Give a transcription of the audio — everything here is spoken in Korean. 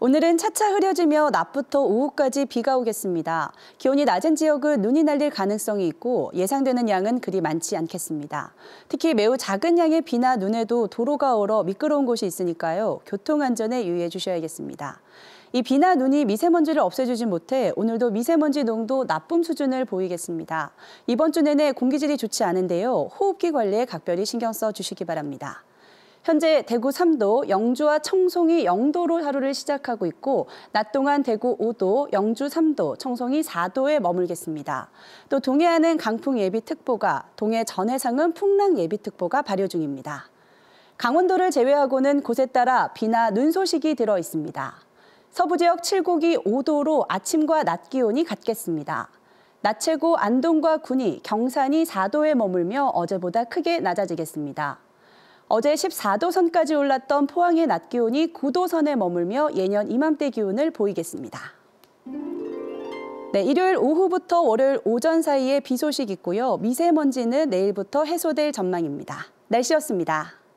오늘은 차차 흐려지며 낮부터 오후까지 비가 오겠습니다. 기온이 낮은 지역은 눈이 날릴 가능성이 있고 예상되는 양은 그리 많지 않겠습니다. 특히 매우 작은 양의 비나 눈에도 도로가 얼어 미끄러운 곳이 있으니까요. 교통안전에 유의해 주셔야겠습니다. 이 비나 눈이 미세먼지를 없애주지 못해 오늘도 미세먼지 농도 나쁨 수준을 보이겠습니다. 이번 주 내내 공기질이 좋지 않은데요. 호흡기 관리에 각별히 신경 써 주시기 바랍니다. 현재 대구 3도, 영주와 청송이 0도로 하루를 시작하고 있고 낮 동안 대구 5도, 영주 3도, 청송이 4도에 머물겠습니다. 또 동해안은 강풍 예비특보가, 동해 전 해상은 풍랑 예비특보가 발효 중입니다. 강원도를 제외하고는 곳에 따라 비나 눈 소식이 들어 있습니다. 서부 지역 7곡이 5도로 아침과 낮 기온이 같겠습니다. 낮 최고 안동과 군이, 경산이 4도에 머물며 어제보다 크게 낮아지겠습니다. 어제 14도선까지 올랐던 포항의 낮 기온이 9도선에 머물며 예년 이맘때 기온을 보이겠습니다. 네, 일요일 오후부터 월요일 오전 사이에 비 소식 있고요. 미세먼지는 내일부터 해소될 전망입니다. 날씨였습니다.